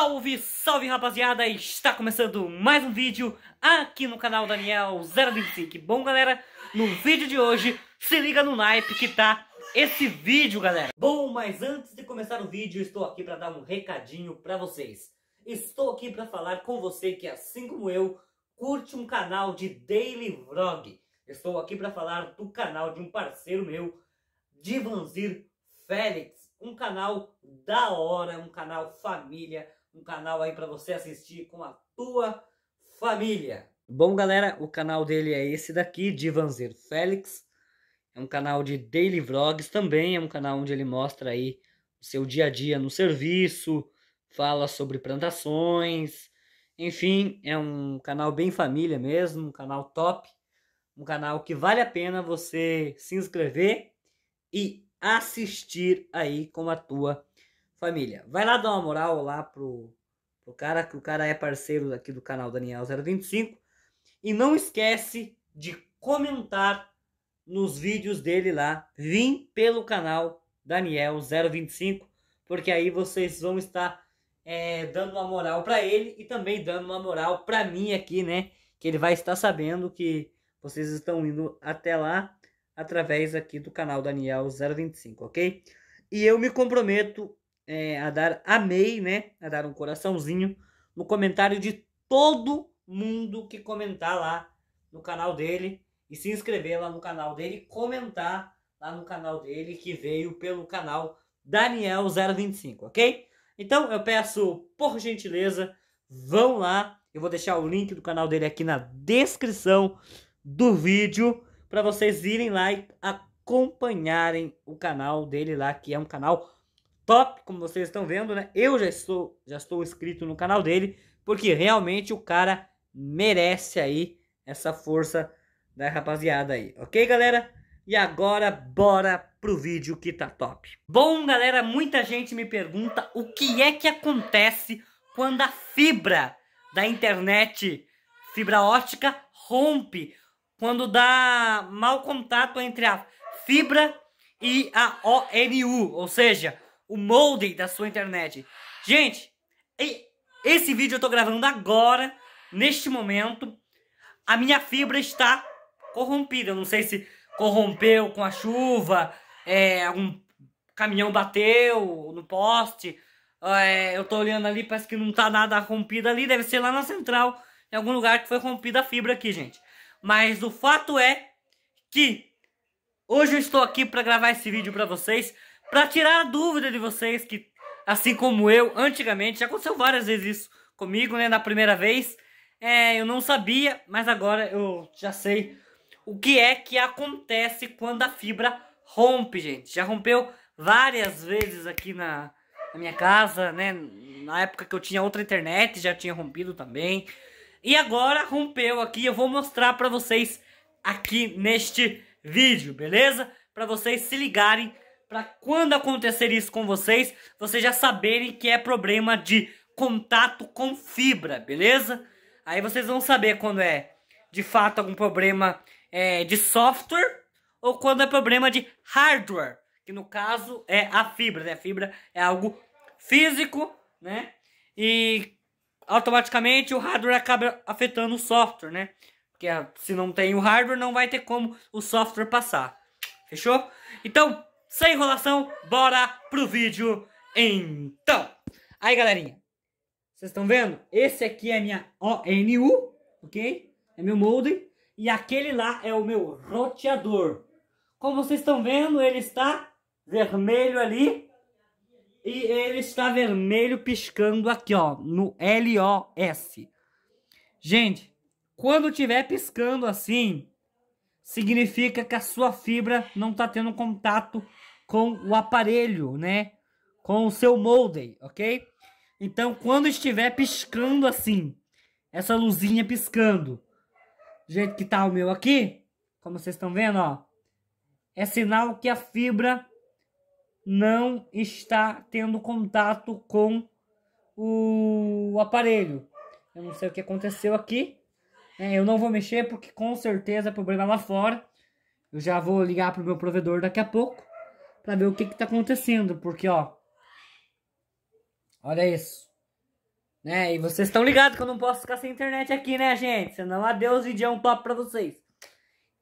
Salve, salve rapaziada! Está começando mais um vídeo aqui no canal Daniel025. Bom, galera, no vídeo de hoje, se liga no naipe que tá esse vídeo, galera. Bom, mas antes de começar o vídeo, estou aqui para dar um recadinho para vocês. Estou aqui para falar com você que, assim como eu, curte um canal de daily vlog. Estou aqui para falar do canal de um parceiro meu, Divanzir Félix. Um canal da hora, um canal família, um canal aí para você assistir com a tua família. Bom, galera, o canal dele é esse daqui, Divanzeiro Félix. É um canal de daily vlogs também, é um canal onde ele mostra aí o seu dia a dia no serviço, fala sobre plantações, enfim, é um canal bem família mesmo, um canal top, um canal que vale a pena você se inscrever e assistir aí com a tua Família, vai lá dar uma moral lá pro, pro cara, que o cara é parceiro aqui do canal Daniel025. E não esquece de comentar nos vídeos dele lá. Vim pelo canal Daniel025, porque aí vocês vão estar é, dando uma moral para ele e também dando uma moral para mim aqui, né? Que ele vai estar sabendo que vocês estão indo até lá através aqui do canal Daniel025, ok? E eu me comprometo é, a dar amei, né? A dar um coraçãozinho no comentário de todo mundo que comentar lá no canal dele e se inscrever lá no canal dele, comentar lá no canal dele que veio pelo canal Daniel025, ok? Então eu peço, por gentileza, vão lá. Eu vou deixar o link do canal dele aqui na descrição do vídeo para vocês irem lá e acompanharem o canal dele lá, que é um canal top, como vocês estão vendo, né? Eu já estou, já estou inscrito no canal dele, porque realmente o cara merece aí essa força da rapaziada aí, ok galera? E agora bora pro vídeo que tá top. Bom galera, muita gente me pergunta o que é que acontece quando a fibra da internet, fibra ótica, rompe. Quando dá mau contato entre a fibra e a ONU, ou seja, o molde da sua internet. Gente, esse vídeo eu tô gravando agora, neste momento. A minha fibra está corrompida. Eu não sei se corrompeu com a chuva, é, algum caminhão bateu no poste. É, eu tô olhando ali, parece que não tá nada rompido ali. Deve ser lá na central, em algum lugar que foi rompida a fibra aqui, gente. Mas o fato é que hoje eu estou aqui para gravar esse vídeo para vocês para tirar a dúvida de vocês que, assim como eu, antigamente, já aconteceu várias vezes isso comigo, né? Na primeira vez, é, eu não sabia, mas agora eu já sei o que é que acontece quando a fibra rompe, gente. Já rompeu várias vezes aqui na, na minha casa, né? Na época que eu tinha outra internet, já tinha rompido também. E agora rompeu aqui, eu vou mostrar para vocês aqui neste vídeo, beleza? Para vocês se ligarem para quando acontecer isso com vocês, vocês já saberem que é problema de contato com fibra, beleza? Aí vocês vão saber quando é de fato algum problema é, de software ou quando é problema de hardware, que no caso é a fibra, né? A fibra é algo físico, né? E automaticamente o hardware acaba afetando o software, né? Porque ah, se não tem o hardware, não vai ter como o software passar. Fechou? Então, sem enrolação, bora pro vídeo então. Aí, galerinha, vocês estão vendo? Esse aqui é minha ONU, ok? É meu molde. E aquele lá é o meu roteador. Como vocês estão vendo, ele está vermelho ali. E ele está vermelho piscando aqui, ó, no LOS. Gente, quando tiver piscando assim, significa que a sua fibra não está tendo contato com o aparelho, né? Com o seu molde, ok? Então, quando estiver piscando assim, essa luzinha piscando, do jeito que está o meu aqui, como vocês estão vendo, ó, é sinal que a fibra não está tendo contato com o aparelho. Eu não sei o que aconteceu aqui, é, eu não vou mexer porque com certeza é problema lá fora. Eu já vou ligar pro meu provedor daqui a pouco para ver o que que tá acontecendo, porque ó, olha isso. Né? E vocês estão ligados que eu não posso ficar sem internet aqui, né, gente? Senão adeus vídeo é um top para vocês.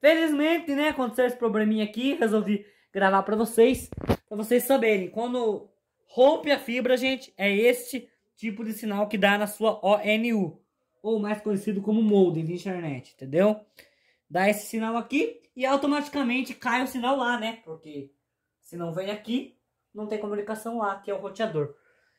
Felizmente, né, aconteceu esse probleminha aqui, resolvi gravar para vocês, para vocês saberem. Quando rompe a fibra, gente, é este tipo de sinal que dá na sua ONU ou mais conhecido como modem de internet, entendeu? Dá esse sinal aqui e automaticamente cai o sinal lá, né? Porque se não vem aqui, não tem comunicação lá, que é o roteador,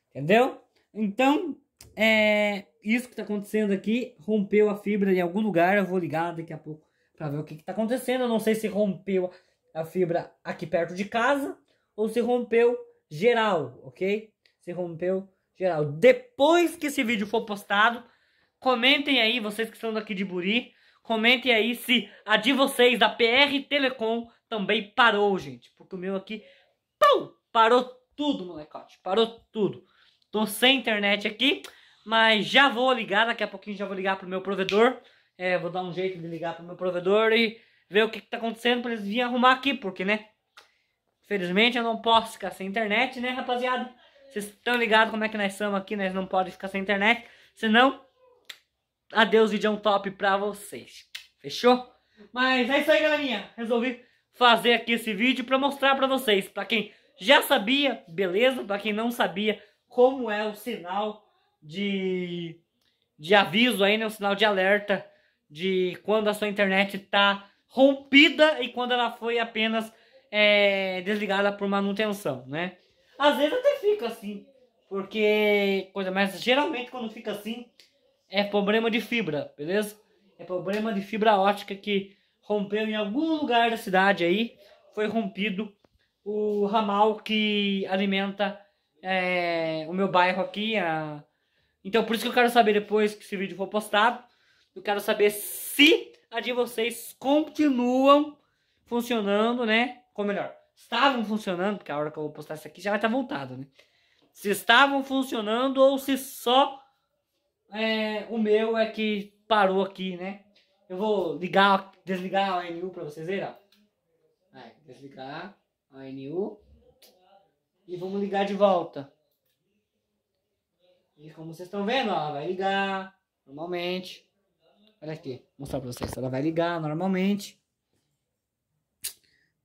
entendeu? Então, é isso que está acontecendo aqui, rompeu a fibra em algum lugar, eu vou ligar daqui a pouco para ver o que está acontecendo, eu não sei se rompeu a fibra aqui perto de casa ou se rompeu geral, ok? Se rompeu geral. Depois que esse vídeo for postado, Comentem aí, vocês que estão daqui de Buri, comentem aí se a de vocês, da PR Telecom, também parou, gente. Porque o meu aqui, pum, parou tudo, molecote. Parou tudo. Tô sem internet aqui, mas já vou ligar, daqui a pouquinho já vou ligar pro meu provedor. É, vou dar um jeito de ligar pro meu provedor e ver o que, que tá acontecendo pra eles virem arrumar aqui, porque, né? Infelizmente eu não posso ficar sem internet, né, rapaziada? Vocês estão ligados como é que nós estamos aqui, nós não podemos ficar sem internet. Senão, adeus vídeo é um top pra vocês. Fechou? Mas é isso aí, galerinha. Resolvi fazer aqui esse vídeo pra mostrar pra vocês. Pra quem já sabia, beleza. Pra quem não sabia, como é o sinal de, de aviso aí, né? O sinal de alerta de quando a sua internet tá rompida e quando ela foi apenas é, desligada por manutenção, né? Às vezes até fica assim, porque coisa, mas geralmente quando fica assim, é problema de fibra, beleza? É problema de fibra ótica que rompeu em algum lugar da cidade aí. Foi rompido o ramal que alimenta é, o meu bairro aqui. A... Então por isso que eu quero saber depois que esse vídeo for postado. Eu quero saber se a de vocês continuam funcionando, né? Ou melhor, estavam funcionando, porque a hora que eu vou postar isso aqui já vai estar voltado, né? Se estavam funcionando ou se só é, o meu é que parou aqui, né? Eu vou ligar, desligar a ANU pra vocês verem, ó. Vai, desligar a ANU. E vamos ligar de volta. E como vocês estão vendo, ó, ela vai ligar normalmente. Olha aqui, vou mostrar pra vocês. Ela vai ligar normalmente.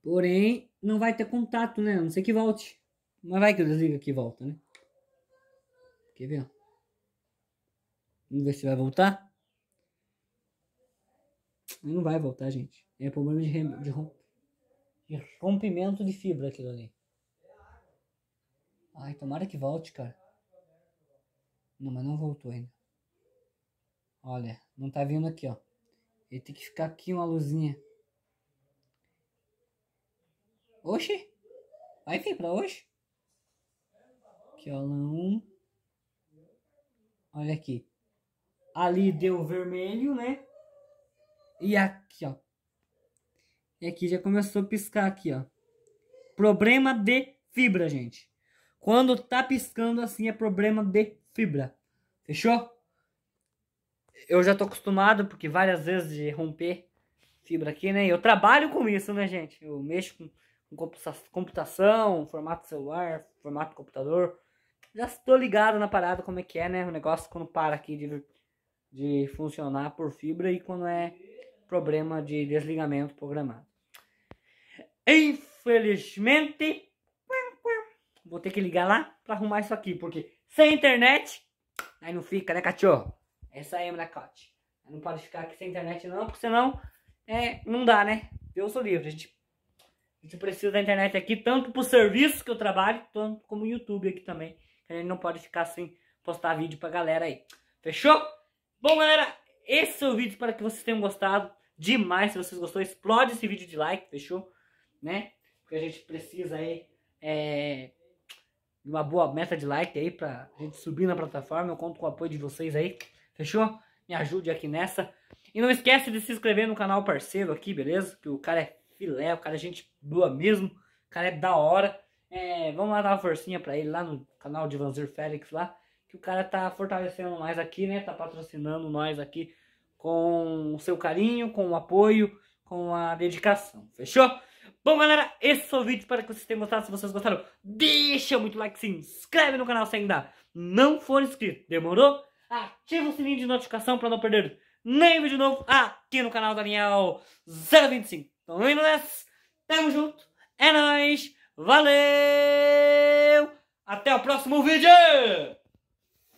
Porém, não vai ter contato, né? A não ser que volte. Mas vai que eu desligo aqui e volta, né? Quer ver? Vamos ver se vai voltar. Não vai voltar, gente. É problema de, rem... de, romp... de rompimento de fibra aquilo ali. Ai, tomara que volte, cara. Não, mas não voltou ainda. Olha, não tá vindo aqui, ó. Ele tem que ficar aqui uma luzinha. Oxi! Vai vir pra hoje? Aqui, ó, 1. Olha aqui. Ali deu vermelho, né? E aqui, ó. E aqui já começou a piscar aqui, ó. Problema de fibra, gente. Quando tá piscando assim é problema de fibra. Fechou? Eu já tô acostumado, porque várias vezes de romper fibra aqui, né? Eu trabalho com isso, né, gente? Eu mexo com, com computação, formato celular, formato computador. Já estou ligado na parada como é que é, né? O negócio quando para aqui de de funcionar por fibra e quando é problema de desligamento programado. Infelizmente, vou ter que ligar lá para arrumar isso aqui, porque sem internet, aí não fica, né, cachorro? Essa é a Emracote. Não pode ficar aqui sem internet não, porque senão é, não dá, né? Deus sou livre. A gente, a gente precisa da internet aqui, tanto pro serviço que eu trabalho, tanto como o YouTube aqui também. A gente não pode ficar sem postar vídeo pra galera aí. Fechou? Bom, galera, esse é o vídeo. Espero que vocês tenham gostado demais. Se vocês gostou, explode esse vídeo de like, fechou? Né? Porque a gente precisa aí é, uma boa meta de like aí pra gente subir na plataforma. Eu conto com o apoio de vocês aí, fechou? Me ajude aqui nessa. E não esquece de se inscrever no canal parceiro aqui, beleza? Que o cara é filé, o cara é gente boa mesmo. O cara é da hora. É, vamos lá dar uma forcinha pra ele lá no canal de Vanzir Félix lá que o cara tá fortalecendo nós aqui, né? Tá patrocinando nós aqui com o seu carinho, com o apoio, com a dedicação. Fechou? Bom, galera, esse foi o vídeo. Espero que vocês tenham gostado. Se vocês gostaram, deixa muito like, se inscreve no canal se ainda não for inscrito. Demorou? Ativa o sininho de notificação para não perder nem vídeo novo aqui no canal Daniel 025. Tão indo nessa? Tamo junto. É nóis. Valeu. Até o próximo vídeo.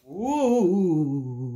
Ooh.